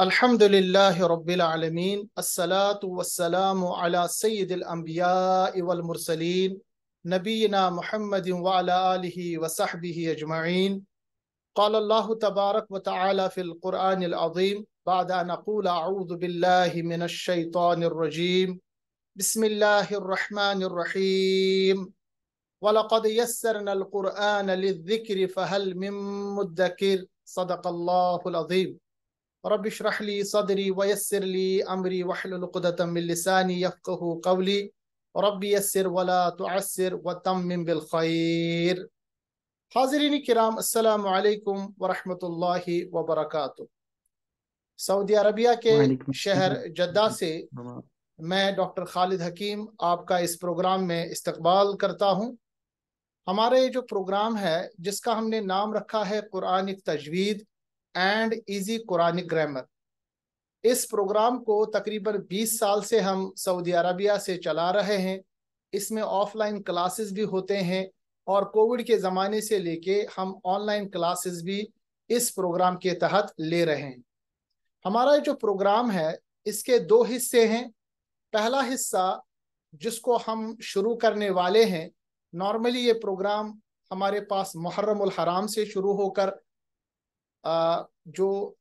الحمد لله رب العالمين الصلاة والسلام على سيد الأنبياء والمرسلين نبينا محمد وعلى آله وصحبه أجمعين قال الله تبارك وتعالى في القرآن العظيم بعد أن أقول أعوذ بالله من الشيطان الرجيم بسم الله الرحمن الرحيم ولقد يسرنا القرآن للذكر فهل من مدكر صدق الله العظيم रब सदरी वयसर ली कवली रबी हाजरीन किराम अस्सलाम वालेकुम सऊदी अरबिया के शहर जद्दा से मैं डॉक्टर खालिद हकीम आपका इस प्रोग्राम में इस्तकबाल करता हूँ हमारे जो प्रोग्राम है जिसका हमने नाम रखा है Quranic Tajweed and easy Quranic grammar इस प्रोग्राम को तकरीबन 20 साल से हम सऊदी अरबिया से चला रहे हैं इसमें ऑफलाइन क्लासेस भी होते हैं और कोविड के ज़माने से लेके हम ऑनलाइन क्लासेस भी इस प्रोग्राम के तहत ले रहे हैं हमारा जो प्रोग्राम है इसके दो हिस्से हैं पहला हिस्सा जिसको हम शुरू करने वाले हैं नॉर्मली ये प्रोग्राम हमारे पास मुहर्रम हराम से शुरू होकर जो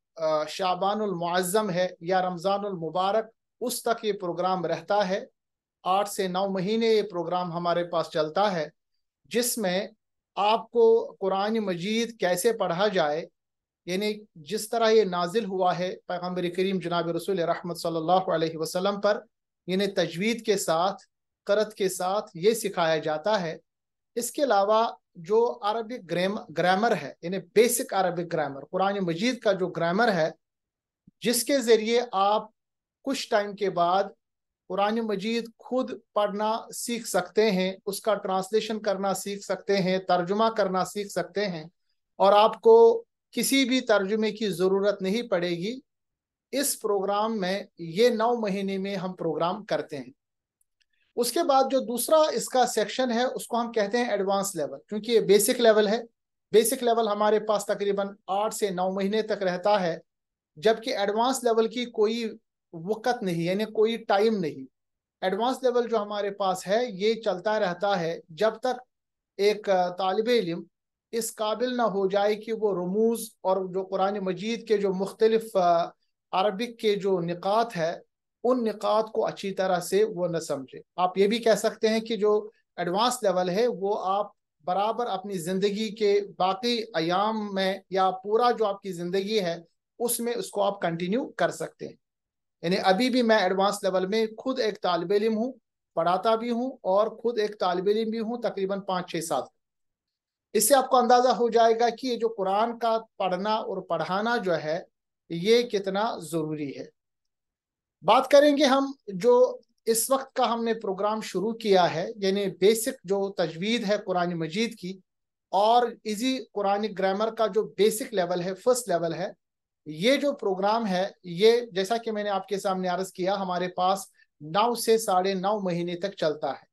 शाबानज़म है या रमज़ानमबारक उस तक ये प्रोग्राम रहता है आठ से नौ महीने ये प्रोग्राम हमारे पास चलता है जिसमें आपको कुरान मजीद कैसे पढ़ा जाए यानी जिस तरह ये नाजिल हुआ है पैगम्बर करीम जनाब रसूल रहमत सल्लल्लाहु अलैहि वसल्लम पर यानी तजवीद के साथ करत के साथ ये सिखाया जाता है इसके अलावा जो ग्रेम ग्रामर है यानी basic Arabic grammar Quran Majeed का जो ग्रामर है जिसके ज़रिए आप कुछ टाइम के बाद कुरान मजीद खुद पढ़ना सीख सकते हैं उसका ट्रांसलेशन करना सीख सकते हैं तर्जुमा करना सीख सकते हैं और आपको किसी भी तर्जुमे की ज़रूरत नहीं पड़ेगी इस प्रोग्राम में ये नौ महीने में हम प्रोग्राम करते हैं उसके बाद जो दूसरा इसका सेक्शन है उसको हम कहते हैं एडवांस लेवल क्योंकि ये बेसिक लेवल है बेसिक लेवल हमारे पास तकरीबन आठ से नौ महीने तक रहता है जबकि एडवांस लेवल की कोई वक़्त नहीं यानी कोई टाइम नहीं एडवांस लेवल जो हमारे पास है ये चलता रहता है जब तक एक तालब इलम इस काबिल ना हो जाए कि वो रमूज और जो कुरान मजीद के जो मुख्तलफ अरबिक के जो निकात है उन निकात को अच्छी तरह से वो न समझे आप ये भी कह सकते हैं कि जो एडवांस लेवल है वो आप बराबर अपनी ज़िंदगी के बाकी आयाम में या पूरा जो आपकी ज़िंदगी है उसमें उसको आप कंटिन्यू कर सकते हैं यानी अभी भी मैं एडवांस लेवल में खुद एक तालब इम हूँ पढ़ाता भी हूँ और खुद एक तालब इम भी हूँ तकरीबन पाँच छः सात इससे आपको अंदाज़ा हो जाएगा कि ये जो कुरान का पढ़ना और पढ़ाना जो है ये कितना ज़रूरी है बात करेंगे हम जो इस वक्त का हमने प्रोग्राम शुरू किया है यानी बेसिक जो तजवीद है कुरान मजीद की और इसी कुरान ग्रामर का जो बेसिक लेवल है फर्स्ट लेवल है ये जो प्रोग्राम है ये जैसा कि मैंने आपके सामने आरज किया हमारे पास नौ से साढ़े नौ महीने तक चलता है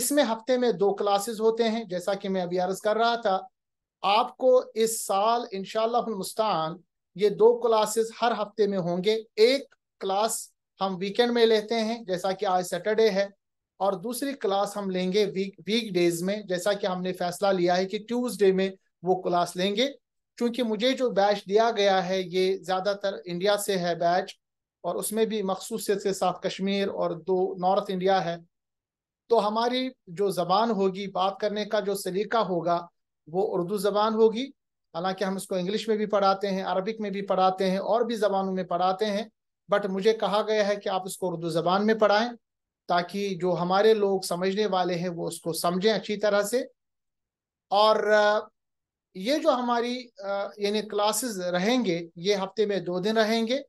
इसमें हफ्ते में दो क्लासेस होते हैं जैसा कि मैं अभी अर्ज कर रहा था आपको इस साल इनशालास्तान ये दो क्लासेस हर हफ्ते में होंगे एक क्लास हम वीकेंड में लेते हैं जैसा कि आज सैटरडे है और दूसरी क्लास हम लेंगे वीक वीक डेज में जैसा कि हमने फैसला लिया है कि ट्यूसडे में वो क्लास लेंगे क्योंकि मुझे जो बैच दिया गया है ये ज़्यादातर इंडिया से है बैच और उसमें भी मखसूसियत से साफ कश्मीर और दो नॉर्थ इंडिया है तो हमारी जो ज़बान होगी बात करने का जो सलीका होगा वो उर्दू ज़बान होगी हालांकि हम इसको इंग्लिश में भी पढ़ाते हैं अरबिक में भी पढ़ाते हैं और भी ज़बानों में पढ़ाते हैं बट मुझे कहा गया है कि आप इसको उर्दू जबान में पढ़ाएं ताकि जो हमारे लोग समझने वाले हैं वो उसको समझें अच्छी तरह से और ये जो हमारी यानी क्लासेस रहेंगे ये हफ्ते में दो दिन रहेंगे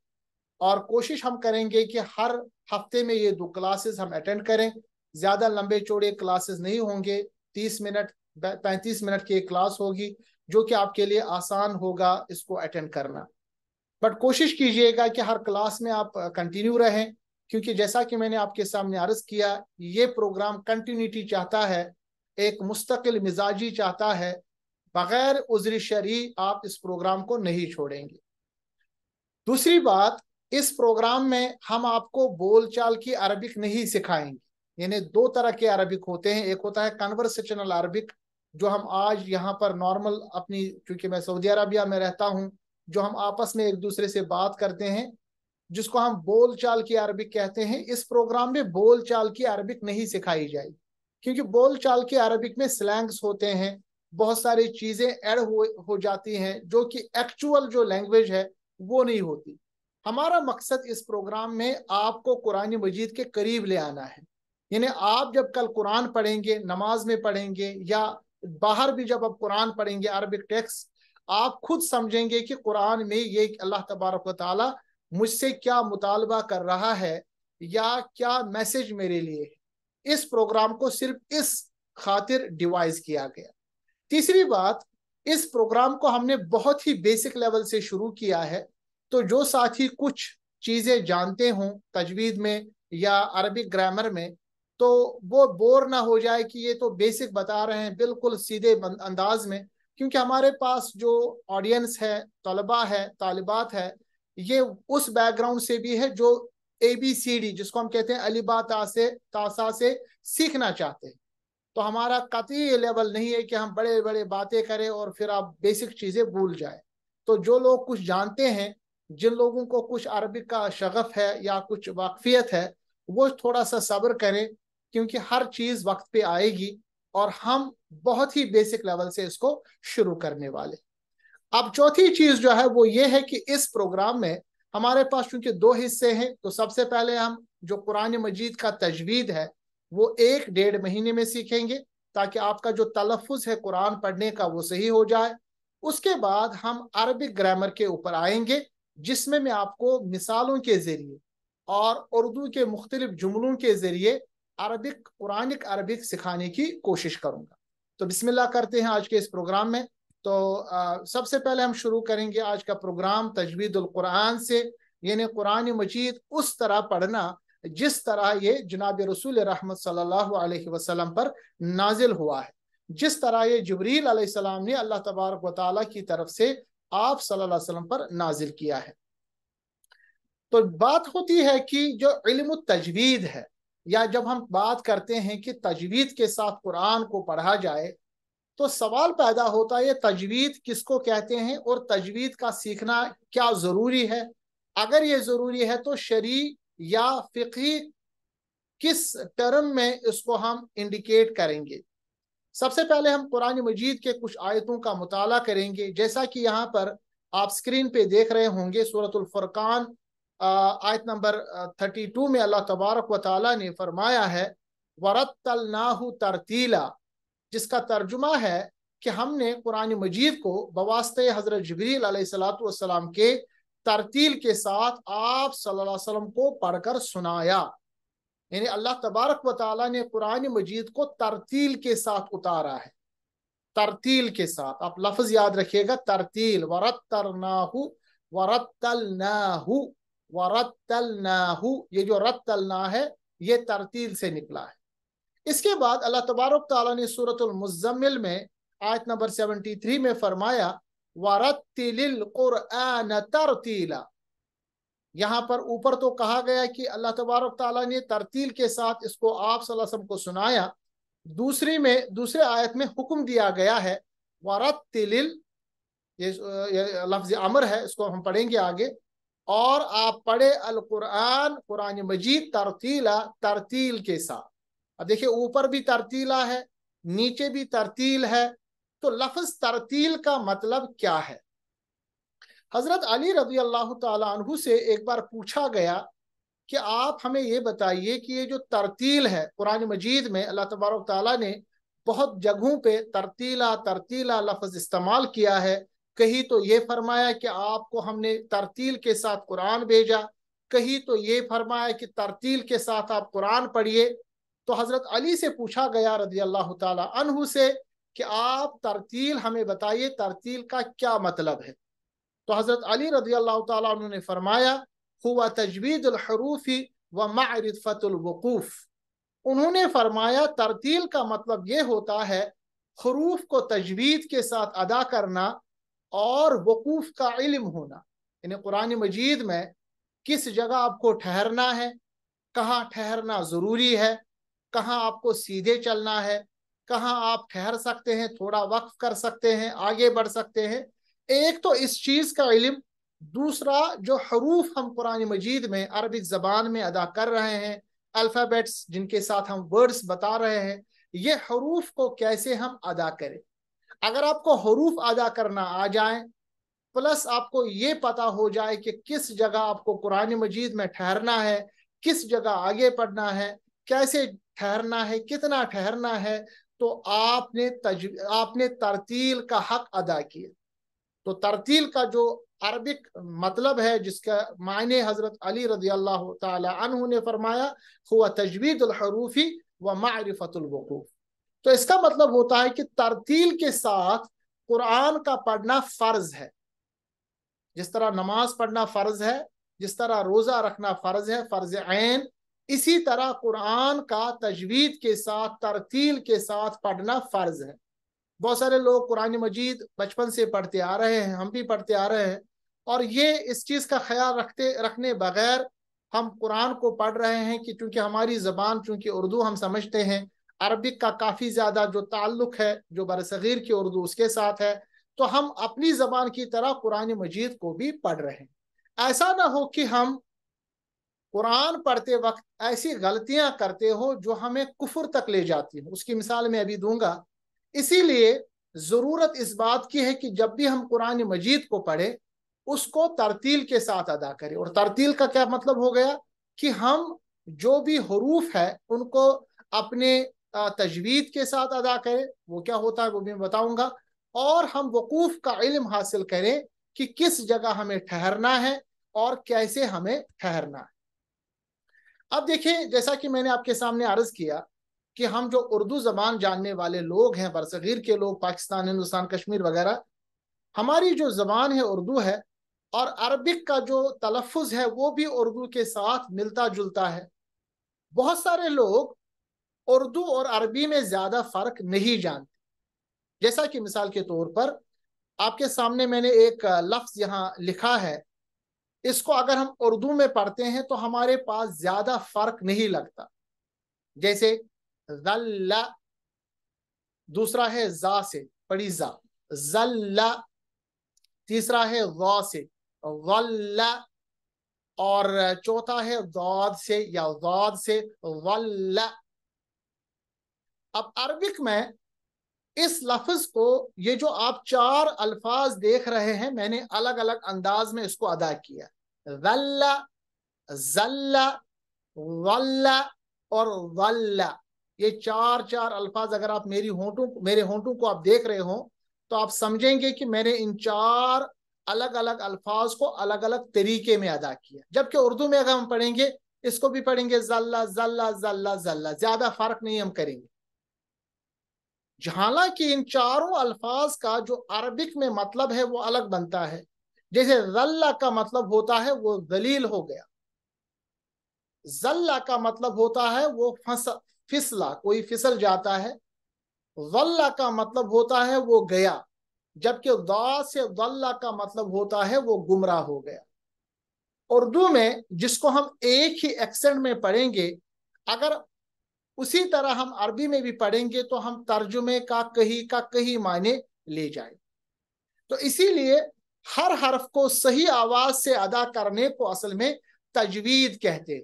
और कोशिश हम करेंगे कि हर हफ्ते में ये दो क्लासेस हम अटेंड करें ज़्यादा लंबे चौड़े क्लासेस नहीं होंगे तीस मिनट पैंतीस मिनट की एक क्लास होगी जो कि आपके लिए आसान होगा इसको अटेंड करना बट कोशिश कीजिएगा कि हर क्लास में आप कंटिन्यू रहें क्योंकि जैसा कि मैंने आपके सामने अर्ज किया ये प्रोग्राम कंटिन्यूटी चाहता है एक मुस्तकिल मिजाजी चाहता है बगैर उजरी शरी आप इस प्रोग्राम को नहीं छोड़ेंगे दूसरी बात इस प्रोग्राम में हम आपको बोलचाल की अरबिक नहीं सिखाएंगे यानी दो तरह के अरबिक होते हैं एक होता है कन्वर्सेशनल अरबिक जो हम आज यहाँ पर नॉर्मल अपनी क्योंकि मैं सऊदी अरबिया में रहता हूँ जो हम आपस में एक दूसरे से बात करते हैं जिसको हम बोल चाल की अरबिक कहते हैं इस प्रोग्राम में बोल चाल की अरबिक नहीं सिखाई जाएगी क्योंकि बोल चाल की अरबिक में स्लैंग्स होते हैं बहुत सारी चीजें ऐड हो, हो जाती हैं जो कि एक्चुअल जो लैंग्वेज है वो नहीं होती हमारा मकसद इस प्रोग्राम में आपको कुरान मजीद के करीब ले आना है यानी आप जब कल कुरान पढ़ेंगे नमाज में पढ़ेंगे या बाहर भी जब आप कुरान पढ़ेंगे अरबिक टेक्स्ट आप खुद समझेंगे कि कुरान में ये अल्लाह तबारक मुझसे क्या मुतालबा कर रहा है या क्या मैसेज मेरे लिए है इस प्रोग्राम को सिर्फ इस खातिर डिवाइस किया गया तीसरी बात इस प्रोग्राम को हमने बहुत ही बेसिक लेवल से शुरू किया है तो जो साथी कुछ चीज़ें जानते हों तजवीद में या अरबिक ग्रामर में तो वो बोर ना हो जाए कि ये तो बेसिक बता रहे हैं बिल्कुल सीधे अंदाज में क्योंकि हमारे पास जो ऑडियंस है तलबा है तालिबात है ये उस बैकग्राउंड से भी है जो ए बी सी डी जिसको हम कहते हैं अलीबा तासे तासा से सीखना चाहते हैं तो हमारा कतई लेवल नहीं है कि हम बड़े बड़े बातें करें और फिर आप बेसिक चीज़ें भूल जाए तो जो लोग कुछ जानते हैं जिन लोगों को कुछ अरबिक का शगफ है या कुछ वाकफियत है वो थोड़ा सा सब्र करें क्योंकि हर चीज़ वक्त पे आएगी और हम बहुत ही बेसिक लेवल से इसको शुरू करने वाले अब चौथी चीज जो है वो ये है कि इस प्रोग्राम में हमारे पास चूंकि दो हिस्से हैं तो सबसे पहले हम जो कुरान मजीद का तजवीद है वो एक डेढ़ महीने में सीखेंगे ताकि आपका जो तलफ़ है कुरान पढ़ने का वो सही हो जाए उसके बाद हम अरबिक ग्रामर के ऊपर आएंगे जिसमें मैं आपको मिसालों के ज़रिए और उर्दू के मुख्तलिफ जुमलों के ज़रिए अरबिक कुरानिक अरबिक सिखाने की कोशिश करूँगा तो बिस्मिल्लाह करते हैं आज के इस प्रोग्राम में तो आ, सबसे पहले हम शुरू करेंगे आज का प्रोग्राम तजवीदुल्कुरान से यानी कुरान मजीद उस तरह पढ़ना जिस तरह ये जनाब रसूल रहमत सल्लल्लाहु अलैहि वसल्लम पर नाजिल हुआ है जिस तरह ये जबरीलम ने अल्लाह तबारक व की तरफ से आप सल्लल्लाहु अलैहि वसल्लम पर नाजिल किया है तो बात होती है कि जो इल्म तजवीद है या जब हम बात करते हैं कि तजवीद के साथ कुरान को पढ़ा जाए तो सवाल पैदा होता है तजवीद किसको कहते हैं और तजवीद का सीखना क्या ज़रूरी है अगर ये ज़रूरी है तो शरी या फ़िकी किस टर्म में इसको हम इंडिकेट करेंगे सबसे पहले हम कुरान मजीद के कुछ आयतों का मुताला करेंगे जैसा कि यहाँ पर आप स्क्रीन पे देख रहे होंगे फरकान आयत नंबर थर्टी टू में अल्लाह तबारक व ताली ने फरमाया है वरत तलनाहु तरतीला जिसका तर्जुमा है कि हमने कुरान मजीद को बवास्ते हज़रत जबरील सलाम के तरतील के साथ आप सल्लल्लाहु अलैहि वसल्लम को पढ़कर सुनाया यानी अल्लाह तबारक व ताली ने कुरान मजीद को तरतील के साथ उतारा है तरतील के साथ आप लफ्ज याद रखिएगा तरतील वरत तरनाहु वरत तलनाहु व ये जो रतलना है ये तरतील से निकला है इसके बाद अल्लाह तबारक ने सूरतुल मुजम्मिल में आयत नंबर 73 में फरमाया वरतिल तरतीला यहाँ पर ऊपर तो कहा गया कि अल्लाह तबारक ने तरतील के साथ इसको आप वसल्लम को सुनाया दूसरी में दूसरे आयत में हुक्म दिया गया है वरतिल ये लफ्ज अमर है इसको हम पढ़ेंगे आगे और आप पढ़े अल कुरान कुरान मजीद तरतीला तरतील के साथ अब देखिए ऊपर भी तरतीला है नीचे भी तरतील है तो लफ्ज तरतील का मतलब क्या है हजरत अली रजी अल्लाह तु से एक बार पूछा गया कि आप हमें ये बताइए कि ये जो तरतील है कुरान मजीद में अल्लाह तबारक ने बहुत जगहों पे तरतीला तरतीला लफज इस्तेमाल किया है कहीं तो ये फरमाया कि आपको हमने तरतील के साथ कुरान भेजा कहीं तो ये फरमाया कि तरतील के साथ आप कुरान पढ़िए तो हजरत अली से पूछा गया रजी अल्लाह तहु से कि आप तरतील हमें बताइए तरतील का क्या मतलब है तो हजरत अली रजी अल्लाह तुमने फरमाया हुआ तजवीदरूफी व मारफ़तुलवकूफ़ उन्होंने फरमाया तरतील का मतलब ये होता है हरूफ को तजवीद के साथ अदा करना और वकूफ का इल्म होना यानी कुरान मजीद में किस जगह आपको ठहरना है कहाँ ठहरना ज़रूरी है कहाँ आपको सीधे चलना है कहाँ आप ठहर सकते हैं थोड़ा वक्फ कर सकते हैं आगे बढ़ सकते हैं एक तो इस चीज़ का इल्म दूसरा जो हरूफ हम कुरान मजीद में अरबिक ज़बान में अदा कर रहे हैं अल्फ़ाबेट्स जिनके साथ हम वर्ड्स बता रहे हैं ये हरूफ को कैसे हम अदा करें अगर आपको हरूफ अदा करना आ जाए प्लस आपको ये पता हो जाए कि किस जगह आपको कुरान मजीद में ठहरना है किस जगह आगे पढ़ना है कैसे ठहरना है कितना ठहरना है तो आपने तज आपने तरतील का हक अदा किया तो तरतील का जो अरबिक मतलब है जिसका मायने हजरत अली रजी अल्लाह तु ने फरमाया हुआ तजवीदलहरूफी व मारफतुलवकूफ़ तो इसका मतलब होता है कि तरतील के साथ कुरान का पढ़ना फर्ज है जिस तरह नमाज पढ़ना फर्ज है जिस तरह रोजा रखना फर्ज है फर्ज ऐन इसी तरह कुरान का तजवीद के साथ तरतील के साथ पढ़ना फर्ज है बहुत सारे लोग कुरान मजीद बचपन से पढ़ते आ रहे हैं हम भी पढ़ते आ रहे हैं और ये इस चीज़ का ख्याल रखते रखने बगैर हम कुरान को पढ़ रहे हैं कि चूंकि हमारी ज़बान चूंकि उर्दू हम समझते हैं अरबिक का काफ़ी ज़्यादा जो ताल्लुक है जो बरसीर की उर्दू उसके साथ है तो हम अपनी ज़बान की तरह कुरान मजीद को भी पढ़ रहे हैं ऐसा ना हो कि हम कुरान पढ़ते वक्त ऐसी गलतियां करते हो जो हमें कुफर तक ले जाती हो उसकी मिसाल मैं अभी दूंगा इसीलिए ज़रूरत इस बात की है कि जब भी हम कुरान मजीद को पढ़े उसको तरतील के साथ अदा करें और तरतील का क्या मतलब हो गया कि हम जो भी हरूफ है उनको अपने तजवीद के साथ अदा करें वो क्या होता है वो भी मैं बताऊंगा और हम वकूफ का इल्म हासिल करें कि किस जगह हमें ठहरना है और कैसे हमें ठहरना है अब देखिए जैसा कि मैंने आपके सामने अर्ज किया कि हम जो उर्दू जबान जानने वाले लोग हैं बरसगीर के लोग पाकिस्तान हिंदुस्तान कश्मीर वगैरह हमारी जो जबान है उर्दू है और अरबिक का जो तलफ़ है वो भी उर्दू के साथ मिलता जुलता है बहुत सारे लोग उर्दू और अरबी में ज्यादा फर्क नहीं जानते जैसा कि मिसाल के तौर पर आपके सामने मैंने एक लफ्ज यहाँ लिखा है इसको अगर हम उर्दू में पढ़ते हैं तो हमारे पास ज्यादा फर्क नहीं लगता जैसे जल्ला दूसरा है जा से पड़ी जा जल्ला तीसरा है वा से वल्ला और चौथा है दाद से या दाद से वल्ला अब अरबिक में इस लफ्ज को ये जो आप चार अल्फाज देख रहे हैं मैंने अलग अलग अंदाज में इसको अदा किया वल्ला जल्ला वल्ला और वल्ला ये चार चार अल्फाज अगर आप मेरी होंटों मेरे होंटों को आप देख रहे हो तो आप समझेंगे कि मैंने इन चार अलग अलग अल्फाज को अलग अलग तरीके में अदा किया जबकि उर्दू में अगर हम पढ़ेंगे इसको भी पढ़ेंगे जल्ला जल्ला जल्ला जल्ला ज्यादा फर्क नहीं हम करेंगे हालांकि इन चारों अल्फाज का जो अरबिक में मतलब है वो अलग बनता है जैसे जल्ला का मतलब होता है वो दलील हो गया जल्ला का मतलब होता है वो फंसा फिसला कोई फिसल जाता है वल्ला का मतलब होता है वो गया जबकि दा से वल्ला का मतलब होता है वो गुमराह हो गया उर्दू में जिसको हम एक ही एक्सेंट में पढ़ेंगे अगर उसी तरह हम अरबी में भी पढ़ेंगे तो हम तर्जुमे का कहीं का कहीं मायने ले जाए तो इसीलिए हर हर्फ को सही आवाज से अदा करने को असल में तजवीद कहते हैं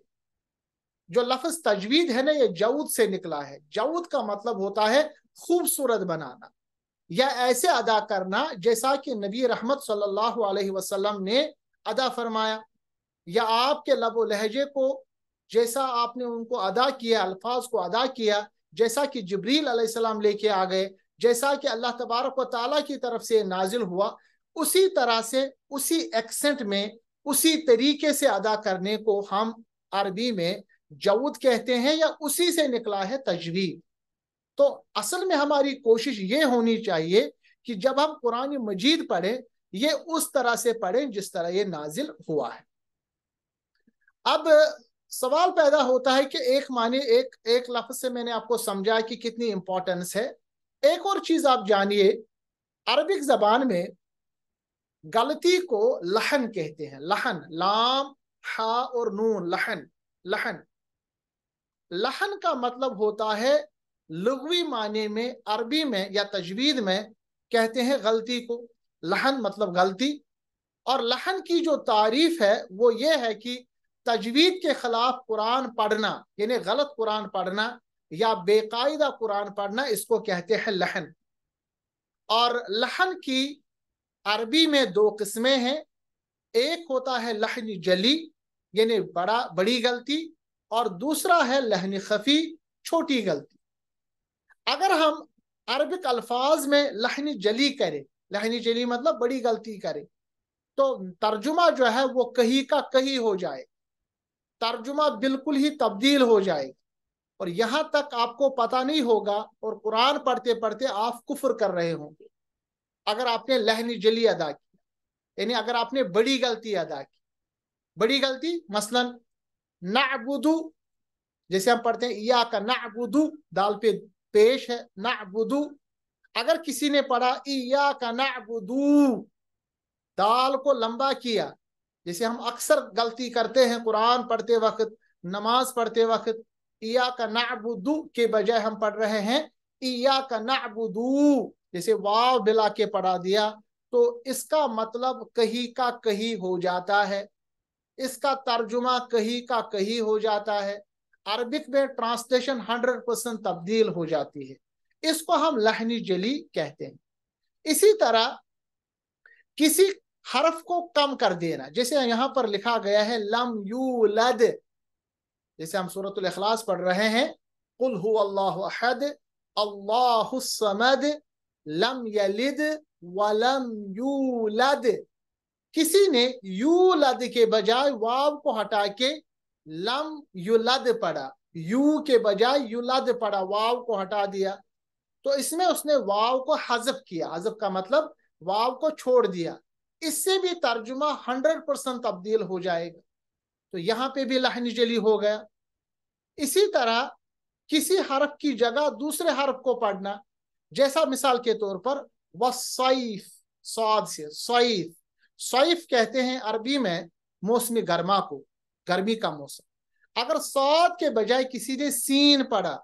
जो लफ्ज तजवीद है ना ये जऊद से निकला है जऊद का मतलब होता है खूबसूरत बनाना या ऐसे अदा करना जैसा कि नबी रहमत सल्लल्लाहु अलैहि वसल्लम ने अदा फरमाया या आपके लबो लहजे को जैसा आपने उनको अदा किया अल्फाज को अदा किया जैसा कि जबरील अलैहिस्सलाम लेके आ गए जैसा कि अल्लाह तबारक व की तरफ से नाजिल हुआ उसी तरह से उसी एक्सेंट में उसी तरीके से अदा करने को हम अरबी में जऊद कहते हैं या उसी से निकला है तजवी तो असल में हमारी कोशिश ये होनी चाहिए कि जब हम कुरान मजीद पढ़ें ये उस तरह से पढ़ें जिस तरह ये नाजिल हुआ है अब सवाल पैदा होता है कि एक माने एक एक लफ्ज से मैंने आपको समझा कि कितनी इंपॉर्टेंस है एक और चीज आप जानिए अरबिक जबान में गलती को लहन कहते हैं लहन लाम हा और नून लहन लहन लहन का मतलब होता है लघवी माने में अरबी में या तजवीद में कहते हैं गलती को लहन मतलब गलती और लहन की जो तारीफ है वो ये है कि तजवीद के खिलाफ कुरान पढ़ना यानी गलत कुरान पढ़ना या बेकायदा कुरान पढ़ना इसको कहते हैं लहन और लहन की अरबी में दो किस्में हैं एक होता है लहन जली यानी बड़ा बड़ी गलती और दूसरा है लहन खफी छोटी गलती अगर हम अरबिक अल्फाज में लहन जली करें लहन जली मतलब बड़ी गलती करें तो तर्जुमा जो है वो कहीं का कहीं हो जाए तर्जुमा बिल्कुल ही तब्दील हो जाएगा और यहां तक आपको पता नहीं होगा और कुरान पढ़ते पढ़ते आप कुफर कर रहे होंगे अगर आपने लहनी जली अदा की यानी अगर आपने बड़ी गलती अदा की बड़ी गलती मसलन नाबुदू जैसे हम पढ़ते हैं या का नाबुदू दाल पे पेश है नाबुदू अगर किसी ने पढ़ा इया का नाबुदू दाल को लंबा किया जैसे हम अक्सर गलती करते हैं कुरान पढ़ते वक्त नमाज पढ़ते वक्त इया का नाबुदू के बजाय हम पढ़ रहे हैं इया का नाबुदू जैसे वाव बिला के पढ़ा दिया तो इसका मतलब कहीं का कहीं हो जाता है इसका तर्जुमा कहीं का कहीं हो जाता है अरबिक में ट्रांसलेशन हंड्रेड परसेंट तब्दील हो जाती है इसको हम लहनी जली कहते हैं इसी तरह किसी हरफ को कम कर देना जैसे यहाँ पर लिखा गया है लम यू लद जैसे हम सूरत अखलास पढ़ रहे हैं कुल हु अल्लाहद अल्लाहमद लम यलिद वलम लद किसी ने यू लद के बजाय वाव को हटा के लम यू लद पढ़ा यू के बजाय यू लद पढ़ा वाव को हटा दिया तो इसमें उसने वाव को हजफ किया हजफ का मतलब वाव को छोड़ दिया इससे भी तर्जुमा हंड्रेड परसेंट तब्दील हो जाएगा तो यहाँ पे भी लहन जली हो गया इसी तरह किसी हरफ की जगह दूसरे हरफ को पढ़ना जैसा मिसाल के तौर पर वसैफ स्वाद से सैफ सैफ कहते हैं अरबी में मौसमी गर्मा को गर्मी का मौसम अगर सौद के बजाय किसी ने सीन पढ़ा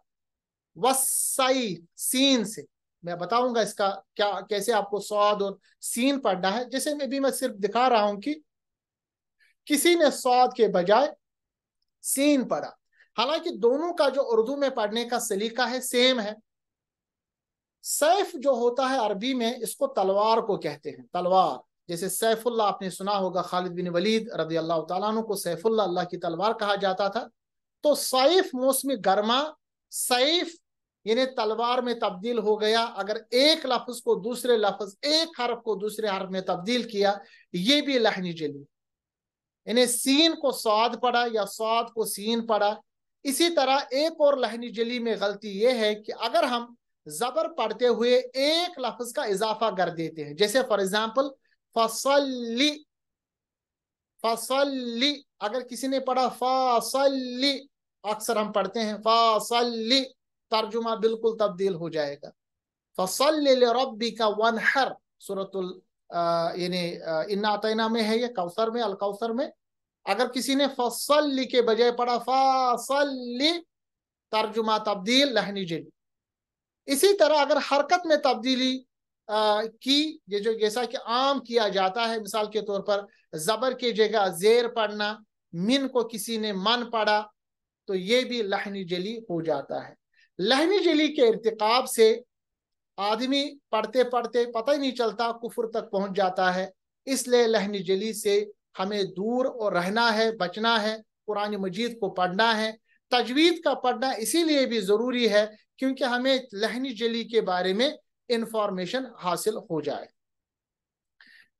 वसैफ सीन से मैं बताऊंगा इसका क्या कैसे आपको सौद और सीन पढ़ना है जैसे मैं भी मैं सिर्फ दिखा रहा हूं कि किसी ने सौद के बजाय सीन पढ़ा हालांकि दोनों का जो उर्दू में पढ़ने का सलीका है सेम है सैफ जो होता है अरबी में इसको तलवार को कहते हैं तलवार जैसे सैफुल्ला आपने सुना होगा खालिद बिन वलीद रजी अल्लाह तु को सैफुल्ला अल्लाह की तलवार कहा जाता था तो सैफ मौसम गर्मा सैफ यानी तलवार में तब्दील हो गया अगर एक लफ्ज को दूसरे लफ्ज एक हरब को दूसरे हरब में तब्दील किया ये भी लहनी जली यानी सीन को स्वाद पड़ा या स्वाद को सीन पड़ा इसी तरह एक और लहनी जली में गलती यह है कि अगर हम जबर पढ़ते हुए एक लफ्ज का इजाफा कर देते हैं जैसे फॉर एग्जाम्पल फसली फसली अगर किसी ने पढ़ा फासली अक्सर हम पढ़ते हैं फासली तर्जुमा बिल्कुल तब्दील हो जाएगा फसल रबी का वन हर सूरतुल इन्ना तैना में है ये कौसर में अलकौसर में अगर किसी ने फसल के बजाय पढ़ा फसल तर्जुमा तब्दील लहनी जली इसी तरह अगर हरकत में तब्दीली की ये जो जैसा कि आम किया जाता है मिसाल के तौर पर जबर की जगह जेर पढ़ना मिन को किसी ने मन पढ़ा तो ये भी लहनी जली हो जाता है लहनी जली के इरतकाब से आदमी पढ़ते पढ़ते पता ही नहीं चलता कुफर तक पहुंच जाता है इसलिए लहनी जली से हमें दूर और रहना है बचना है कुरान मजीद को पढ़ना है तजवीद का पढ़ना इसीलिए भी ज़रूरी है क्योंकि हमें लहनी जली के बारे में इंफॉर्मेशन हासिल हो जाए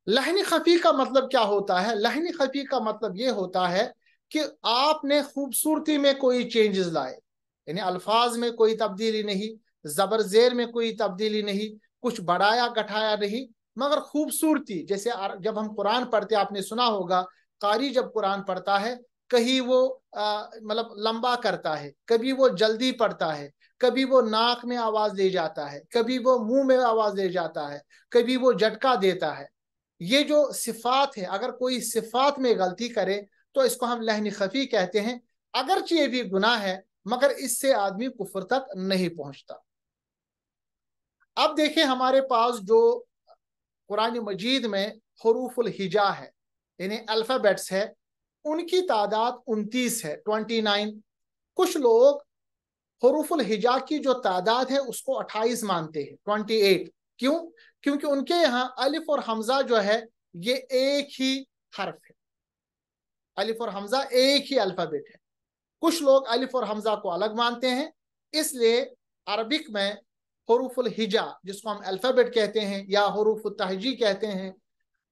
लहनी खफी का मतलब क्या होता है लहनी खफी का मतलब ये होता है कि आपने खूबसूरती में कोई चेंजेस लाए यानी अल्फाज में कोई तब्दीली नहीं जबर जेर में कोई तब्दीली नहीं कुछ बढ़ाया घटाया नहीं मगर खूबसूरती जैसे जब हम कुरान पढ़ते आपने सुना होगा कारी जब कुरान पढ़ता है कहीं वो मतलब लंबा करता है कभी वो जल्दी पढ़ता है कभी वो नाक में आवाज दे जाता है कभी वो मुंह में आवाज दे जाता है कभी वो झटका देता है ये जो सिफात है अगर कोई सिफात में गलती करे तो इसको हम लहन खफी कहते हैं अगरचे ये भी गुनाह है मगर इससे आदमी कुफर तक नहीं पहुंचता अब देखें हमारे पास जो कुरान मजीद में हरूफुल हिजा है यानी अल्फ़ाबेट्स है उनकी तादाद उनतीस है ट्वेंटी नाइन कुछ लोग हरूफुल हिजा की जो तादाद है उसको अट्ठाईस मानते हैं ट्वेंटी एट क्यों क्योंकि उनके यहाँ अलिफ और हमजा जो है ये एक ही हर्फ है अलिफ और हमजा एक ही अल्फ़ाबेट है कुछ लोग अलिफ और हमजा को अलग मानते हैं इसलिए अरबिक में हरूफुल हिजा जिसको हम अल्फ़ाबेट कहते हैं या हरूफ तहजी कहते हैं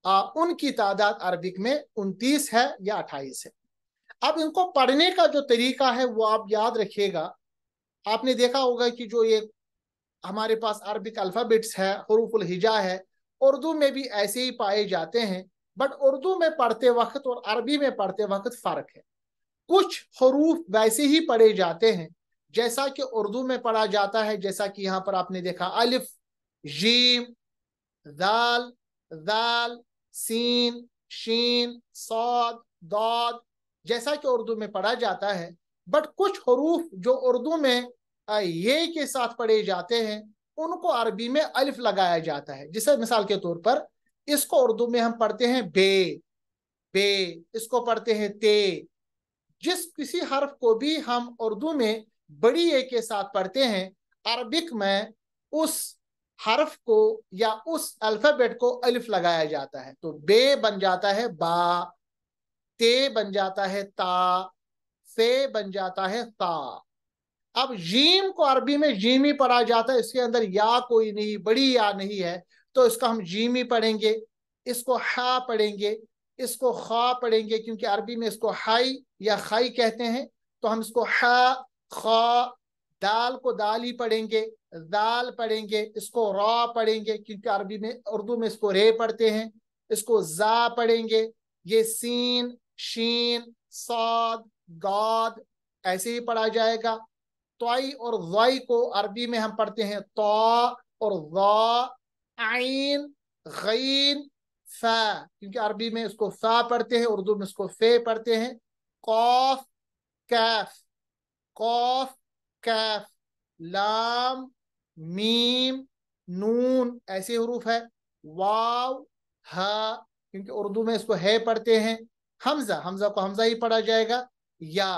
आ, उनकी तादाद अरबिक में उनतीस है या अट्ठाईस है अब इनको पढ़ने का जो तरीका है वो आप याद रखिएगा आपने देखा होगा कि जो ये हमारे पास अरबिक अल्फ़ाबेट्स है हरूफुल हिजा है उर्दू में भी ऐसे ही पाए जाते हैं बट उर्दू में पढ़ते वक्त और अरबी में पढ़ते वक्त फ़र्क है कुछ हरूफ वैसे ही पढ़े जाते हैं जैसा कि उर्दू में पढ़ा जाता है जैसा कि यहाँ पर आपने देखा अलिफ जीम दाल दाल सीन शीन सौद दौद जैसा कि उर्दू में पढ़ा जाता है बट कुछ हरूफ जो उर्दू में ये के साथ पढ़े जाते हैं उनको अरबी में अलिफ लगाया जाता है जिसे मिसाल के तौर पर इसको उर्दू में हम पढ़ते हैं बे बे इसको पढ़ते हैं ते जिस किसी हर्फ को भी हम उर्दू में बड़ी ए के साथ पढ़ते हैं अरबिक में उस हर्फ को या उस अल्फाबेट को अलिफ लगाया जाता है तो बे बन जाता है बा ते बन जाता है ता से बन जाता है ता अब जीम को अरबी में जीमी पढ़ा जाता है इसके अंदर या कोई नहीं बड़ी या नहीं है तो इसका हम जीमी पढ़ेंगे इसको हा पढ़ेंगे इसको खा पढ़ेंगे क्योंकि अरबी में इसको हाई या खाई कहते हैं तो हम इसको हा खा दाल को दाल ही पढ़ेंगे दाल पढ़ेंगे इसको रा पढ़ेंगे क्योंकि अरबी में उर्दू में इसको रे पढ़ते हैं इसको जा पढ़ेंगे ये सीन शीन साद गाद ऐसे ही पढ़ा जाएगा तोई और वाई को अरबी में हम पढ़ते हैं तो और वा आइन सा क्योंकि अरबी में इसको सा पढ़ते हैं उर्दू में इसको फे पढ़ते हैं कौफ कैफ कौफ कैफ लाम मीम नून ऐसे हरूफ है वाव हा क्योंकि उर्दू में इसको है पढ़ते हैं हमजा हमजा को हमजा ही पढ़ा जाएगा या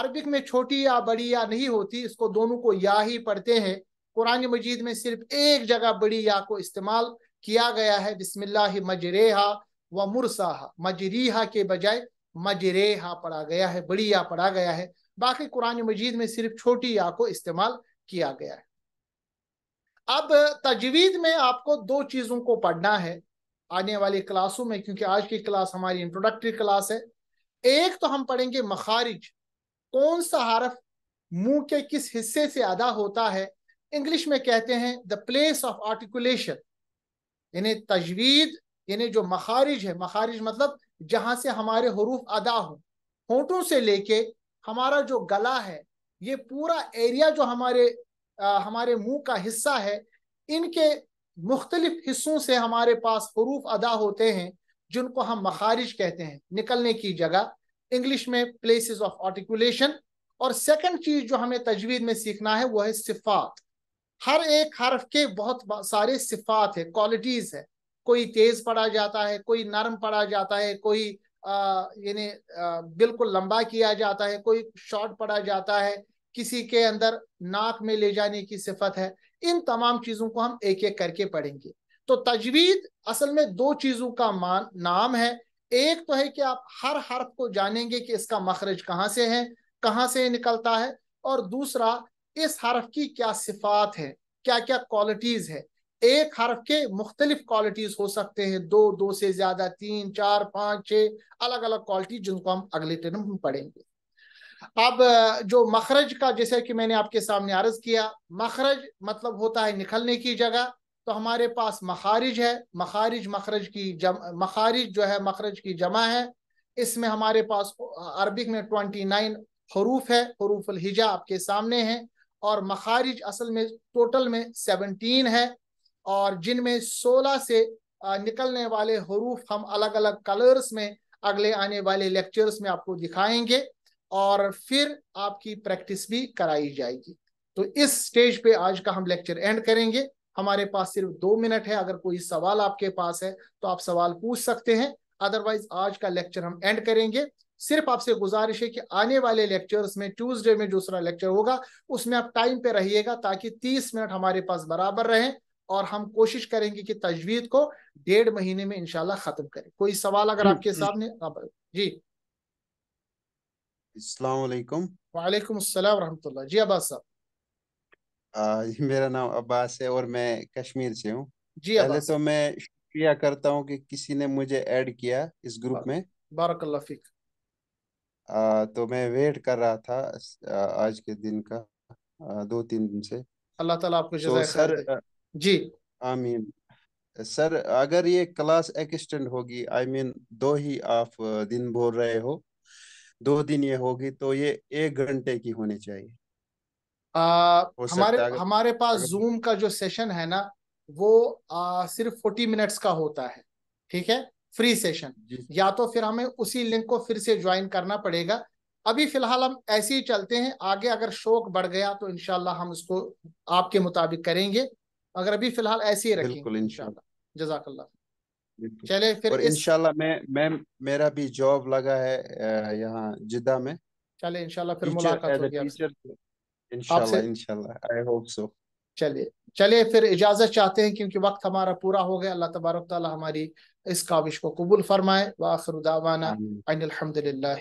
अरबिक में छोटी या बड़ी या नहीं होती इसको दोनों को या ही पढ़ते हैं कुरान मजीद में सिर्फ एक जगह बड़ी या को इस्तेमाल किया गया है बिस्मिल्लाह मजरेहा व मुरसाहा मजरीहा के बजाय मजरेहा पढ़ा गया है बड़ी या पढ़ा गया है बाकी कुरान मजीद में सिर्फ छोटी या को इस्तेमाल किया गया है अब तजवीद में आपको दो चीज़ों को पढ़ना है आने वाली क्लासों में क्योंकि आज की क्लास हमारी इंट्रोडक्टरी क्लास है एक तो हम पढ़ेंगे मखारिज कौन सा हरफ मुंह के किस हिस्से से अदा होता है इंग्लिश में कहते हैं द प्लेस ऑफ आर्टिकुलेशन यानी तजवीज यानी जो मखारिज है मखारिज मतलब जहां से हमारे हरूफ अदा हो होठों से लेके हमारा जो गला है ये पूरा एरिया जो हमारे आ, हमारे मुंह का हिस्सा है इनके मुख्तलिफ हिस्सों से हमारे पास हरूफ अदा होते हैं जिनको हम मखारिज कहते हैं निकलने की जगह इंग्लिश में प्लेसेस ऑफ आर्टिकुलेशन और सेकंड चीज जो हमें तजवीद में सीखना है वो है सिफात हर एक हर्फ के बहुत सारे सिफात है क्वालिटीज है कोई तेज पढ़ा जाता है कोई नरम पढ़ा जाता है कोई यानी बिल्कुल लंबा किया जाता है कोई शॉर्ट पढ़ा जाता है किसी के अंदर नाक में ले जाने की सिफत है इन तमाम चीजों को हम एक एक करके पढ़ेंगे तो तजवीद असल में दो चीजों का मान नाम है एक तो है कि आप हर हर्फ को जानेंगे कि इसका मखरज कहाँ से है कहाँ से निकलता है और दूसरा इस हरफ की क्या सिफात है क्या क्या क्वालिटीज है एक हरफ के मुख्तलिफ क्वालिटीज हो सकते हैं दो दो से ज्यादा तीन चार पाँच छः अलग अलग क्वालिटी जिनको हम अगले टर्म में पढ़ेंगे अब जो मखरज का जैसे कि मैंने आपके सामने अर्ज किया मखरज मतलब होता है निकलने की जगह तो हमारे पास मखारिज है मखारिज मखरज की जम मखारिज जो है मखरज की जमा है इसमें हमारे पास अरबिक में ट्वेंटी नाइन हरूफ है हरूफ हिजा आपके सामने है और मखारिज असल में टोटल में सेवनटीन है और जिनमें सोलह से निकलने वाले हरूफ हम अलग अलग कलर्स में अगले आने वाले लेक्चर्स में आपको दिखाएंगे और फिर आपकी प्रैक्टिस भी कराई जाएगी तो इस स्टेज पे आज का हम लेक्चर एंड करेंगे हमारे पास सिर्फ दो मिनट है अगर कोई सवाल आपके पास है तो आप सवाल पूछ सकते हैं अदरवाइज आज का लेक्चर हम एंड करेंगे सिर्फ आपसे गुजारिश है कि आने वाले लेक्चर्स में ट्यूसडे में दूसरा लेक्चर होगा उसमें आप टाइम पे रहिएगा ताकि 30 मिनट हमारे पास बराबर रहें और हम कोशिश करेंगे कि तजवीद को डेढ़ महीने में इनशाला खत्म करें कोई सवाल अगर आपके हम्म, हम्म। सामने आप, हाँ जी अस्सलाम वालेकुम अस्सलाम रहमतुल्लाह जी अब्बास साहब मेरा नाम अब्बास है और मैं कश्मीर से हूँ जी पहले तो मैं शुक्रिया करता हूँ कि किसी ने मुझे ऐड किया इस ग्रुप में बारकल्ला आ, तो मैं वेट कर रहा था आज के दिन का आ, दो तीन दिन से अल्लाह ताला आपको so, तो सर जी आमीन सर अगर ये क्लास एक्सटेंड होगी आई I मीन mean, दो ही आप दिन बोल रहे हो दो दिन ये होगी तो ये एक घंटे की होनी चाहिए आ, हो हमारे अगर, हमारे पास अगर, जूम का जो सेशन है ना वो आ, सिर्फ फोर्टी मिनट्स का होता है ठीक है फ्री सेशन या तो फिर हमें उसी लिंक को फिर से ज्वाइन करना पड़ेगा अभी फिलहाल हम ऐसे ही चलते हैं आगे अगर शौक बढ़ गया तो इनशाला हम उसको आपके मुताबिक करेंगे अगर अभी फिलहाल ऐसे ही रखेंगे इनशाला जजाकल्ला चले फिर और इस... इनशाला मैं मैं मेरा भी जॉब लगा है यहाँ जिदा में चले इनशाला फिर मुलाकात होगी आपसे इनशाला आई होप सो चलिए चलिए फिर इजाज़त चाहते हैं क्योंकि वक्त हमारा पूरा हो गया अल्लाह तबारक हमारी इस काविश को कबूल फरमाए वाखिर दावाना अलहमदिल्ला